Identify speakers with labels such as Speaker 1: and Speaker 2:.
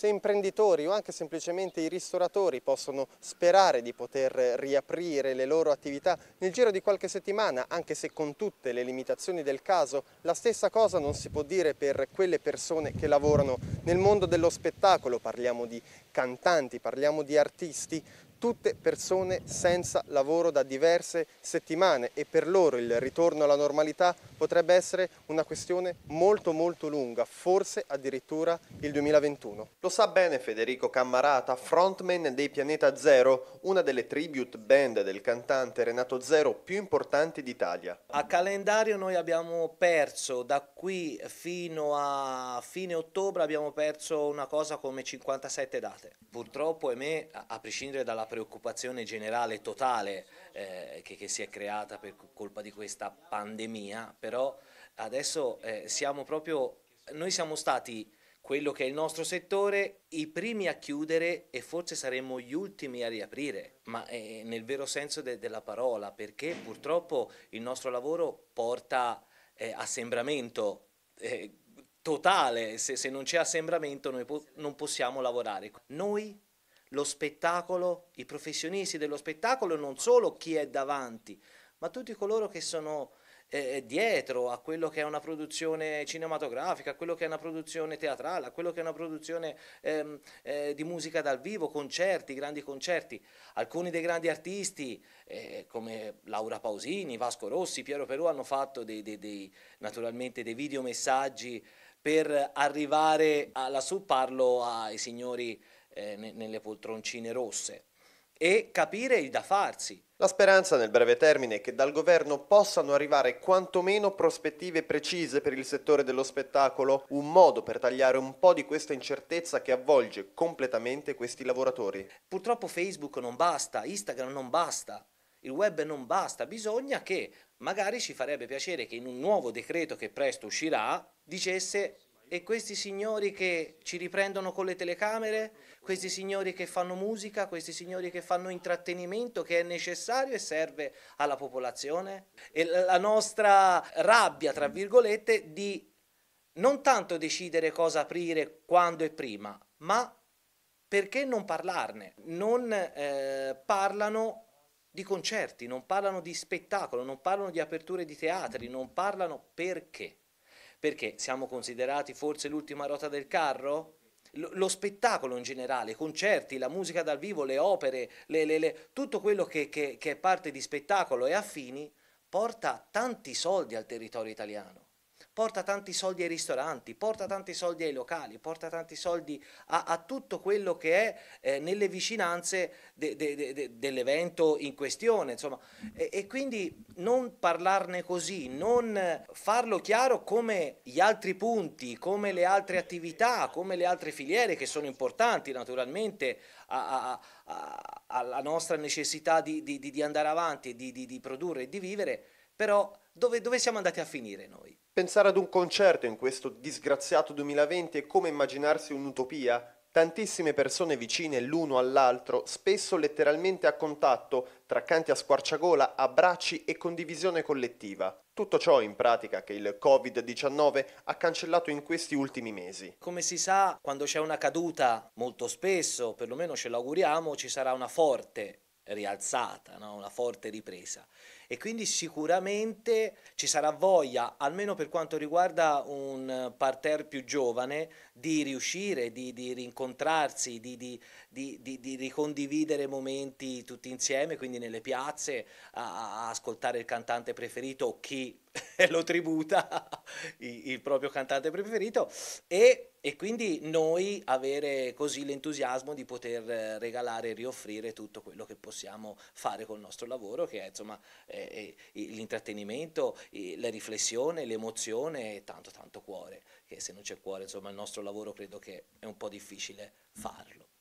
Speaker 1: se imprenditori o anche semplicemente i ristoratori possono sperare di poter riaprire le loro attività nel giro di qualche settimana, anche se con tutte le limitazioni del caso, la stessa cosa non si può dire per quelle persone che lavorano nel mondo dello spettacolo, parliamo di cantanti, parliamo di artisti, tutte persone senza lavoro da diverse settimane e per loro il ritorno alla normalità potrebbe essere una questione molto molto lunga, forse addirittura il 2021. Lo sa bene Federico Cammarata, frontman dei Pianeta Zero, una delle tribute band del cantante Renato Zero più importanti d'Italia.
Speaker 2: A calendario noi abbiamo perso da qui fino a fine ottobre abbiamo perso una cosa come 57 date. Purtroppo e me, a prescindere dalla preoccupazione generale totale eh, che, che, si è creata per colpa di questa pandemia, però adesso eh, siamo proprio, noi siamo stati quello che è il nostro settore, i primi a chiudere e forse saremmo gli ultimi a riaprire, ma eh, nel vero senso de della parola, perché purtroppo il nostro lavoro porta eh, assembramento eh, totale, se, se non c'è assembramento noi po non possiamo lavorare. Noi lo spettacolo, i professionisti dello spettacolo, non solo chi è davanti, ma tutti coloro che sono eh, eh, dietro a quello che è una produzione cinematografica, a quello che è una produzione teatrale, a quello che è una produzione ehm, eh, di musica dal vivo, concerti, grandi concerti. Alcuni dei grandi artisti eh, come Laura Pausini, Vasco Rossi, Piero Perù hanno fatto dei, dei, dei, naturalmente dei videomessaggi per arrivare, a, lassù parlo
Speaker 1: ai signori eh, nelle poltroncine rosse e capire il da farsi. La speranza nel breve termine è che dal governo possano arrivare quantomeno prospettive precise per il settore dello spettacolo, un modo per tagliare un po' di questa incertezza che avvolge completamente questi lavoratori.
Speaker 2: Purtroppo Facebook non basta, Instagram non basta, il web non basta, bisogna che magari ci farebbe piacere che in un nuovo decreto che presto uscirà dicesse e questi signori che ci riprendono con le telecamere, questi signori che fanno musica, questi signori che fanno intrattenimento che è necessario e serve alla popolazione e la nostra rabbia, tra virgolette, di non tanto decidere cosa aprire, quando e prima, ma perché non parlarne? Non eh, parlano di concerti, non parlano di spettacolo, non parlano di aperture di teatri, non parlano perché perché siamo considerati forse l'ultima ruota del carro? lo spettacolo in generale, i concerti, la musica dal vivo, le opere, le, le, le, tutto quello che, che, che è parte di spettacolo e affini porta tanti soldi al territorio italiano porta tanti soldi ai ristoranti, porta tanti soldi ai locali, porta tanti soldi a, a tutto quello che è eh, nelle vicinanze de, de, de, dell'evento in questione, insomma. E, e, quindi non parlarne così, non farlo chiaro come gli altri punti, come le altre attività, come le altre filiere che sono importanti naturalmente a, a, alla nostra necessità di, di,
Speaker 1: di andare avanti, di, di produrre e di vivere, però dove, dove siamo andati a finire noi? Pensare ad un concerto in questo disgraziato 2020 è come immaginarsi un'utopia. Tantissime persone vicine l'uno all'altro, spesso letteralmente a contatto, tra canti a squarciagola, abbracci e condivisione collettiva. Tutto ciò in pratica che il Covid-19 ha cancellato in questi ultimi mesi.
Speaker 2: Come si sa, quando c'è una caduta, molto spesso, perlomeno ce l'auguriamo, ci sarà una forte rialzata, no? una forte ripresa. E quindi sicuramente ci sarà voglia, almeno per quanto riguarda un parterre più giovane, di riuscire, di, di rincontrarsi, di, di, di, ricondividere momenti tutti insieme, quindi nelle piazze, a, a ascoltare il cantante preferito o chi lo tributa il, proprio cantante preferito e, e, quindi noi avere così l'entusiasmo di poter eh, regalare e rioffrire tutto quello che possiamo fare col nostro lavoro che è insomma eh, l'intrattenimento, la riflessione, l'emozione e tanto tanto cuore che se non c'è cuore insomma il nostro lavoro credo che è un po' difficile farlo.